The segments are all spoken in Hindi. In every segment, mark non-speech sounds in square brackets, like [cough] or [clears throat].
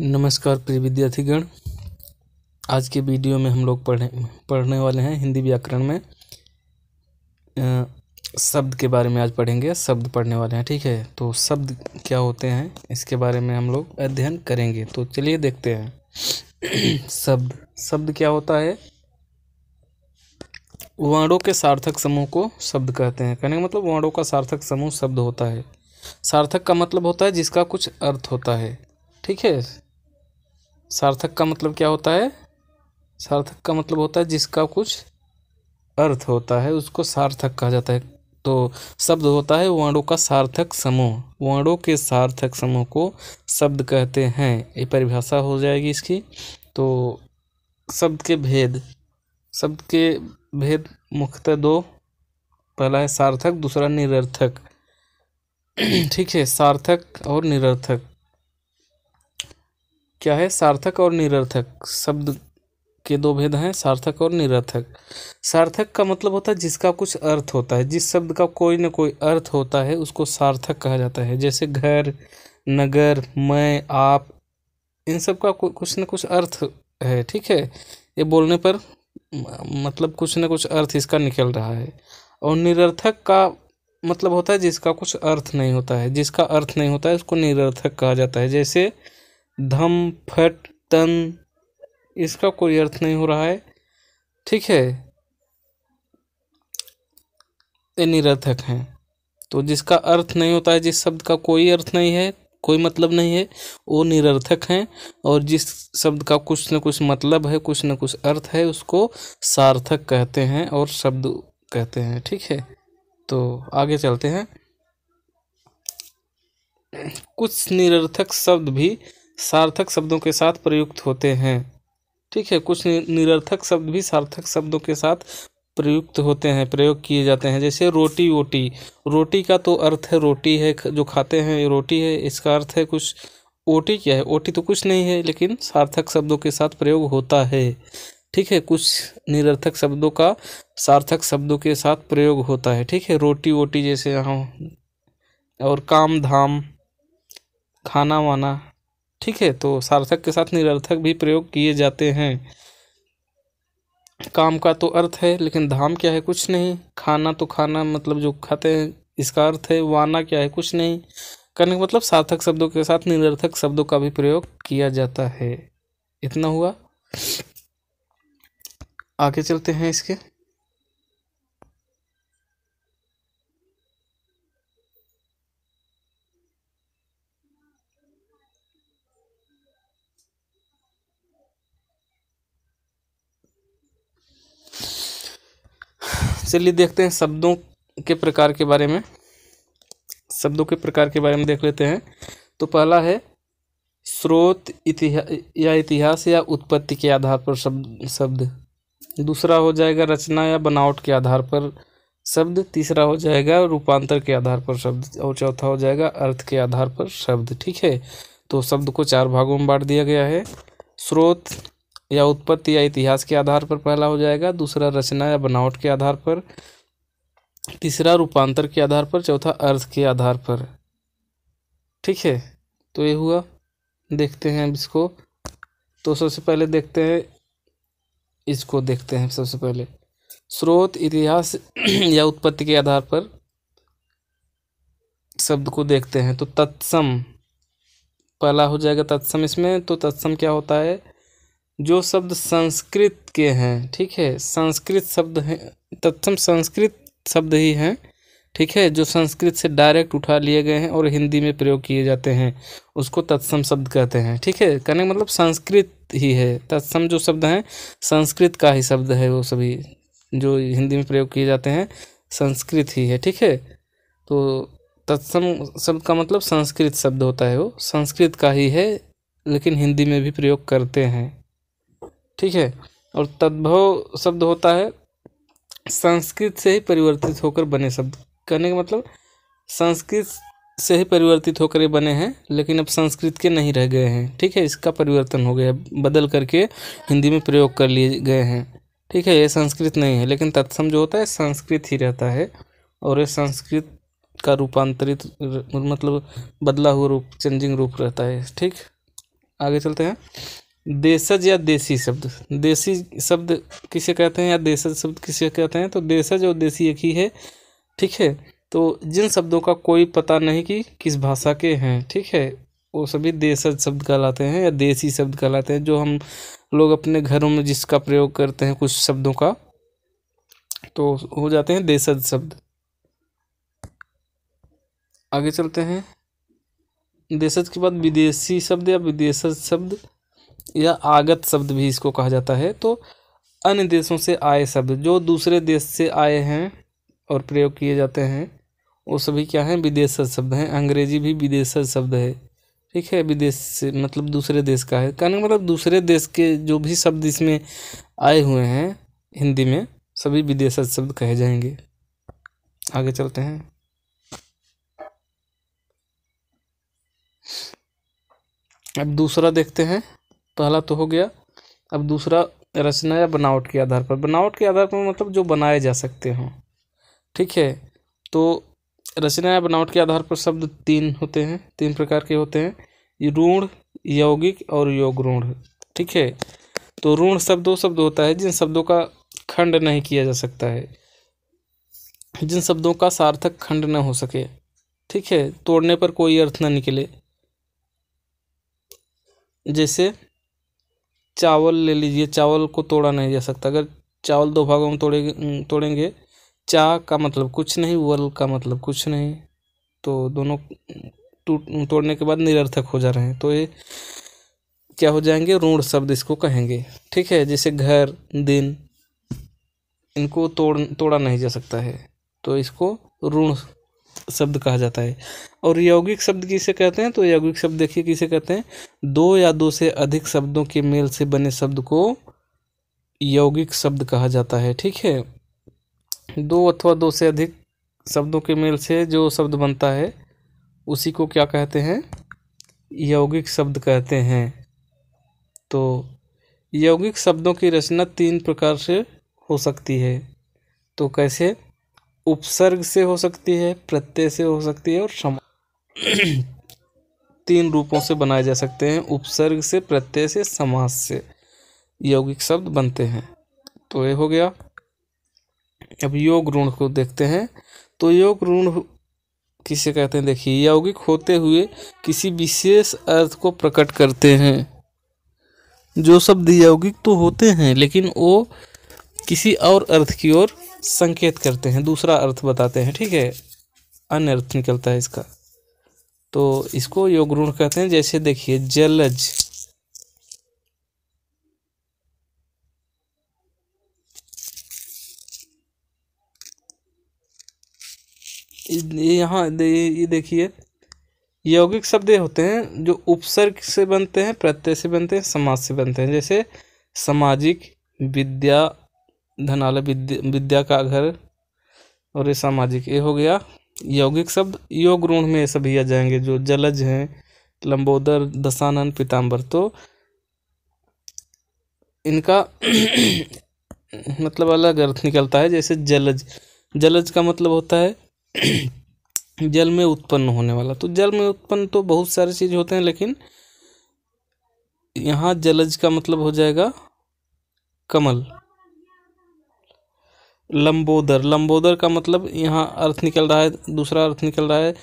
नमस्कार प्रिय विद्यार्थीगण आज के वीडियो में हम लोग पढ़े पढ़ने वाले हैं हिंदी व्याकरण में आ, शब्द के बारे में आज पढ़ेंगे शब्द पढ़ने वाले हैं ठीक है तो शब्द क्या होते हैं इसके बारे में हम लोग अध्ययन करेंगे तो चलिए देखते हैं [clears throat] शब्द शब्द क्या होता है वर्णों के सार्थक समूह को शब्द कहते हैं कहने का मतलब वर्णों का सार्थक समूह शब्द होता है सार्थक का मतलब होता है जिसका कुछ अर्थ होता है ठीक है सार्थक का मतलब क्या होता है सार्थक का मतलब होता है जिसका कुछ अर्थ होता है उसको सार्थक कहा जाता है तो शब्द होता है वर्णों का सार्थक समूह वर्णों के सार्थक समूह को शब्द कहते हैं ये परिभाषा हो जाएगी इसकी तो शब्द के भेद शब्द के भेद मुख्यतः दो पहला है सार्थक दूसरा निरर्थक [clears throat] ठीक है सार्थक और निरर्थक क्या है सार्थक और निरर्थक शब्द के दो भेद हैं सार्थक और निरर्थक सार्थक का मतलब होता है जिसका कुछ अर्थ होता है जिस शब्द का कोई ना कोई अर्थ होता है उसको सार्थक कहा जाता है जैसे घर नगर मैं आप इन सब का कुछ ना कुछ अर्थ है ठीक है ये बोलने पर मतलब कुछ ना कुछ अर्थ इसका निकल रहा है और निरर्थक का मतलब होता है जिसका कुछ अर्थ नहीं होता है जिसका अर्थ नहीं होता है उसको निरर्थक कहा जाता है जैसे धम फट तन इसका कोई अर्थ नहीं हो रहा है ठीक है ये निरर्थक हैं तो जिसका अर्थ नहीं होता है जिस शब्द का कोई अर्थ नहीं है कोई मतलब नहीं है वो निरर्थक हैं और जिस शब्द का कुछ न कुछ मतलब है कुछ न कुछ अर्थ है उसको सार्थक कहते हैं और शब्द कहते हैं ठीक है तो आगे चलते हैं कुछ निरर्थक शब्द भी सार्थक शब्दों के साथ प्रयुक्त होते हैं ठीक है कुछ निरर्थक शब्द भी सार्थक शब्दों के साथ प्रयुक्त होते हैं प्रयोग किए जाते हैं जैसे रोटी वोटी रोटी का तो अर्थ है रोटी है जो खाते हैं रोटी है इसका अर्थ है कुछ ओटी क्या है ओटी तो कुछ नहीं है लेकिन सार्थक शब्दों के साथ प्रयोग होता है ठीक है कुछ निरर्थक शब्दों का सार्थक शब्दों के साथ प्रयोग होता है ठीक है रोटी वोटी जैसे यहाँ और काम धाम खाना वाना ठीक है तो सार्थक के साथ निरर्थक भी प्रयोग किए जाते हैं काम का तो अर्थ है लेकिन धाम क्या है कुछ नहीं खाना तो खाना मतलब जो खाते हैं इसका अर्थ है वाना क्या है कुछ नहीं करने का मतलब सार्थक शब्दों के साथ निरर्थक शब्दों का भी प्रयोग किया जाता है इतना हुआ आगे चलते हैं इसके चलिए देखते हैं शब्दों के प्रकार के बारे में शब्दों के प्रकार के बारे में देख लेते हैं तो पहला है स्रोत इतिहा या इतिहास या उत्पत्ति के आधार पर शब्द शब्द दूसरा हो जाएगा रचना या बनावट के आधार पर शब्द तीसरा हो जाएगा रूपांतर के आधार पर शब्द और चौथा हो जाएगा अर्थ के आधार पर शब्द ठीक है तो शब्द को चार भागों में बांट दिया गया है स्रोत या उत्पत्ति या इतिहास के आधार पर पहला हो जाएगा दूसरा रचना या बनावट के आधार पर तीसरा रूपांतर के आधार पर चौथा अर्थ के आधार पर ठीक है तो ये हुआ देखते हैं अब इसको तो सबसे पहले देखते हैं इसको देखते हैं सबसे पहले स्रोत इतिहास [clears throat] या उत्पत्ति के आधार पर शब्द को देखते हैं तो तत्सम पहला हो जाएगा तत्सम इसमें तो तत्सम क्या होता है जो शब्द संस्कृत के हैं ठीक है संस्कृत शब्द हैं तत्सम संस्कृत शब्द ही हैं ठीक है जो संस्कृत से डायरेक्ट उठा लिए गए हैं और हिंदी में प्रयोग किए जाते हैं उसको तत्सम शब्द कहते हैं ठीक है कहने का मतलब संस्कृत ही है तत्सम जो शब्द हैं संस्कृत का ही शब्द है वो सभी जो हिंदी में प्रयोग किए जाते हैं संस्कृत ही है ठीक है तो तत्सम शब्द का मतलब संस्कृत शब्द होता है वो संस्कृत का ही है लेकिन हिंदी में भी प्रयोग करते हैं ठीक है और तद्भव शब्द होता है संस्कृत से ही परिवर्तित होकर बने शब्द कहने का मतलब संस्कृत से ही परिवर्तित होकर ये बने हैं लेकिन अब संस्कृत के नहीं रह गए हैं ठीक है इसका परिवर्तन हो गया बदल करके हिंदी में प्रयोग कर लिए गए हैं ठीक है ये संस्कृत नहीं है लेकिन तत्सम जो होता है संस्कृत ही रहता है और ये संस्कृत का रूपांतरित मतलब बदला हुआ रूप चेंजिंग रूप रहता है ठीक आगे चलते हैं देशज या देसी शब्द देसी शब्द किसे कहते हैं या देशज शब्द किसे कहते हैं तो देशज और देसी एक ही है ठीक है तो जिन शब्दों का कोई पता नहीं कि किस भाषा के हैं ठीक है वो सभी देशज शब्द कहलाते हैं या देसी शब्द कहलाते हैं जो हम लोग अपने घरों में जिसका प्रयोग करते हैं कुछ शब्दों का तो हो जाते हैं देशज शब्द आगे चलते हैं देशज के बाद विदेशी शब्द या विदेशज शब्द या आगत शब्द भी इसको कहा जाता है तो अन्य देशों से आए शब्द जो दूसरे देश से आए हैं और प्रयोग किए जाते हैं वो सभी क्या हैं विदेश शब्द हैं अंग्रेजी भी विदेश शब्द है ठीक है विदेश से मतलब दूसरे देश का है कहने का मतलब दूसरे देश के जो भी शब्द इसमें आए हुए हैं हिंदी में सभी विदेश शब्द कहे जाएंगे आगे चलते हैं अब दूसरा देखते हैं पहला तो हो गया अब दूसरा रचना या बनावट के आधार पर बनावट के आधार पर मतलब जो बनाए जा सकते हों ठीक है तो रचना या बनावट के आधार पर शब्द तीन होते हैं तीन प्रकार के होते हैं रूण यौगिक और योग रूढ़ ठीक है तो रूण शब्द वो शब्द होता है जिन शब्दों का खंड नहीं किया जा सकता है जिन शब्दों का सार्थक खंड न हो सके ठीक है तोड़ने पर कोई अर्थ न निकले जैसे चावल ले लीजिए चावल को तोड़ा नहीं जा सकता अगर चावल दो भागों में तोड़े तोड़ेंगे चा का मतलब कुछ नहीं वल का मतलब कुछ नहीं तो दोनों टूट तोड़ने के बाद निरर्थक हो जा रहे हैं तो ये क्या हो जाएंगे रूढ़ शब्द इसको कहेंगे ठीक है जैसे घर दिन इनको तोड़ तोड़ा नहीं जा सकता है तो इसको ऋण शब्द कहा जाता है और यौगिक शब्द किसे कहते हैं तो यौगिक शब्द देखिए किसे कहते हैं दो या दो से अधिक शब्दों के मेल से बने शब्द को यौगिक शब्द कहा जाता है ठीक है दो अथवा दो से अधिक शब्दों के मेल से जो शब्द बनता है उसी को क्या कहते हैं यौगिक शब्द कहते हैं तो यौगिक शब्दों की रचना तीन प्रकार से हो सकती है तो कैसे उपसर्ग से हो सकती है प्रत्यय से हो सकती है और सम [clears throat] तीन रूपों से बनाए जा सकते हैं उपसर्ग से प्रत्यय से समास से यौगिक शब्द बनते हैं तो ये हो गया अब योग ऋण को देखते हैं तो योग ऋण किसे कहते हैं देखिए यौगिक होते हुए किसी विशेष अर्थ को प्रकट करते हैं जो शब्द यौगिक तो होते हैं लेकिन वो किसी और अर्थ की ओर संकेत करते हैं दूसरा अर्थ बताते हैं ठीक है अन्य अर्थ निकलता है इसका तो इसको योग ऋण कहते हैं जैसे देखिए जलज यहाँ ये देखिए यौगिक शब्द होते हैं जो उपसर्ग से बनते हैं प्रत्यय से बनते हैं समाज से बनते हैं जैसे सामाजिक विद्या धनालय विद्या विद्या का घर और ये सामाजिक ये हो गया यौगिक शब्द योग ऋण में सभी आ जाएंगे जो जलज हैं लंबोदर दशानन पीताम्बर तो इनका [clears throat] मतलब अलग अर्थ निकलता है जैसे जलज जलज का मतलब होता है [clears throat] जल में उत्पन्न होने वाला तो जल में उत्पन्न तो बहुत सारे चीज़ होते हैं लेकिन यहाँ जलज का मतलब हो जाएगा कमल लंबोदर लंबोदर का मतलब यहाँ अर्थ निकल रहा है दूसरा अर्थ निकल रहा है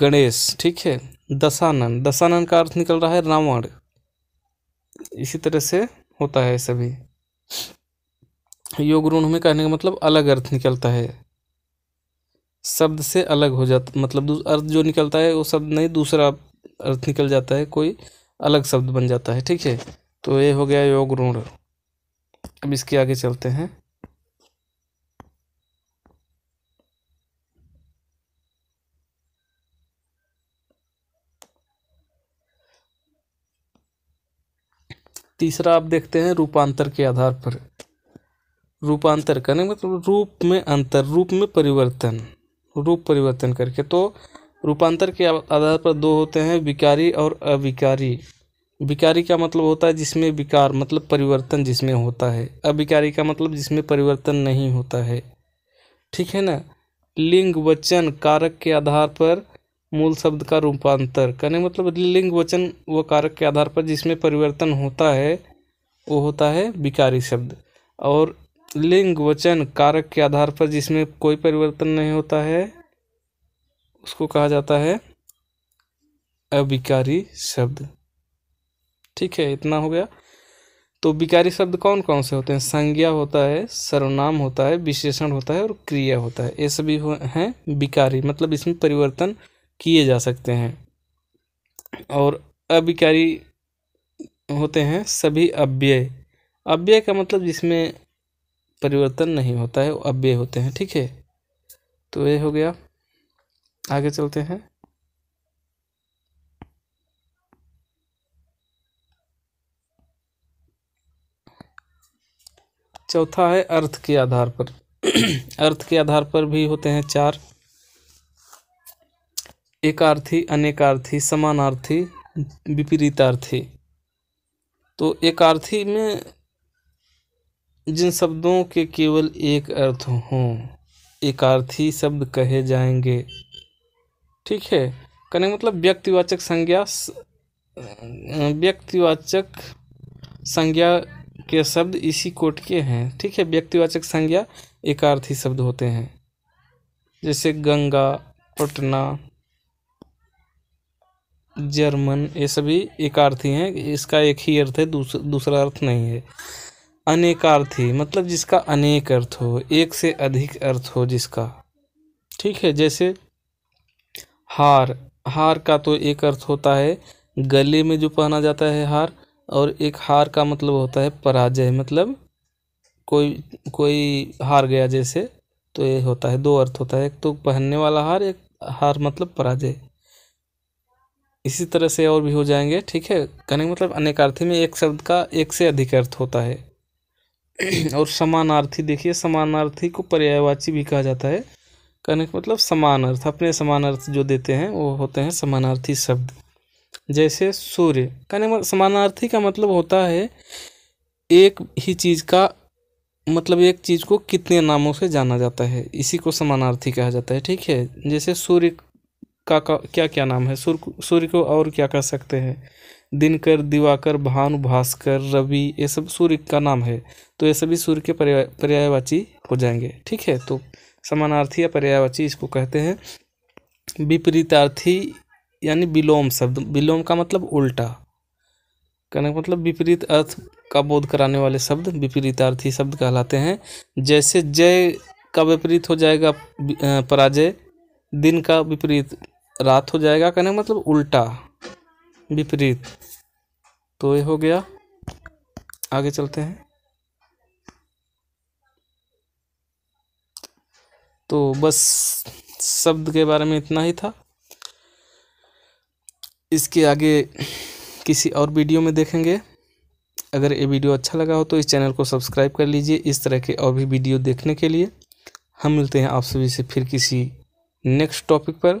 गणेश ठीक है दशानन दशानन का अर्थ निकल रहा है रावण इसी तरह से होता है सभी योग ऋण में कहने का मतलब अलग अर्थ निकलता है शब्द से अलग हो जाता मतलब अर्थ जो निकलता है वो शब्द नहीं दूसरा अर्थ निकल जाता है कोई अलग शब्द बन जाता है ठीक है तो ये हो गया योग ऋण अब इसके आगे चलते हैं तीसरा आप देखते हैं रूपांतर के आधार पर रूपांतर करने मतलब रूप में अंतर रूप में परिवर्तन रूप परिवर्तन करके तो रूपांतर के आधार पर दो होते हैं विकारी और अविकारी विकारी का मतलब होता है जिसमें विकार मतलब परिवर्तन जिसमें होता है अविकारी का मतलब जिसमें परिवर्तन नहीं होता है ठीक है ना लिंग वचन कारक के आधार पर मूल शब्द का रूपांतर कहने मतलब लिंग वचन व कारक के आधार पर जिसमें परिवर्तन होता है वो होता है विकारी शब्द और लिंग वचन कारक के आधार पर जिसमें कोई परिवर्तन नहीं होता है उसको कहा जाता है अविकारी शब्द ठीक है इतना हो गया तो विकारी शब्द कौन कौन से होते हैं संज्ञा होता है सर्वनाम होता है विशेषण होता है और क्रिया होता है ये सभी हैं विकारी मतलब इसमें परिवर्तन किए जा सकते हैं और अभिकारी होते हैं सभी अव्यय अव्यय का मतलब जिसमें परिवर्तन नहीं होता है वो अव्यय होते हैं ठीक है तो ये हो गया आगे चलते हैं चौथा है अर्थ के आधार पर [clears throat] अर्थ के आधार पर भी होते हैं चार एकार्थी अनेकार्थी समानार्थी विपरीतार्थी तो एकार्थी में जिन शब्दों के केवल एक अर्थ हों एकार्थी शब्द कहे जाएंगे ठीक है कहने मतलब व्यक्तिवाचक संज्ञा व्यक्तिवाचक संज्ञा के शब्द इसी कोट के हैं ठीक है व्यक्तिवाचक संज्ञा एकार्थी शब्द होते हैं जैसे गंगा पटना जर्मन ये सभी एकार्थी हैं इसका एक ही अर्थ है दूस, दूसरा अर्थ नहीं है अनेकार्थी मतलब जिसका अनेक अर्थ हो एक से अधिक अर्थ हो जिसका ठीक है जैसे हार हार का तो एक अर्थ होता है गले में जो पहना जाता है हार और एक हार का मतलब होता है पराजय मतलब कोई कोई हार गया जैसे तो ये होता है दो अर्थ होता है एक तो पहनने वाला हार एक हार मतलब पराजय इसी तरह से और भी हो जाएंगे ठीक है कनेक मतलब अनेकार्थी में एक शब्द का एक से अधिक अर्थ होता है [clears throat] और समानार्थी देखिए समानार्थी को पर्यायवाची भी कहा जाता है कनेक मतलब समान अर्थ अपने समान अर्थ जो देते हैं वो होते हैं समानार्थी शब्द जैसे सूर्य कनेक समानार्थी का मतलब होता है एक ही चीज़ का मतलब एक चीज़ को कितने नामों से जाना जाता है इसी को समानार्थी कहा जाता है ठीक है जैसे सूर्य का, का क्या क्या नाम है सूर्य सूर्य को और क्या कह सकते हैं दिनकर दिवाकर भानु भास्कर रवि ये सब सूर्य का नाम है तो ये सभी सूर्य के पर्याय पर्यायवाची हो जाएंगे ठीक है तो समानार्थी या पर्यायवाची इसको कहते हैं विपरीतार्थी यानी विलोम शब्द विलोम का मतलब उल्टा कहने का मतलब विपरीत अर्थ का बोध कराने वाले शब्द विपरीतार्थी शब्द कहलाते हैं जैसे जय का विपरीत हो जाएगा पराजय दिन का विपरीत रात हो जाएगा कहने मतलब उल्टा विपरीत तो ये हो गया आगे चलते हैं तो बस शब्द के बारे में इतना ही था इसके आगे किसी और वीडियो में देखेंगे अगर ये वीडियो अच्छा लगा हो तो इस चैनल को सब्सक्राइब कर लीजिए इस तरह के और भी वीडियो देखने के लिए हम मिलते हैं आप सभी से फिर किसी नेक्स्ट टॉपिक पर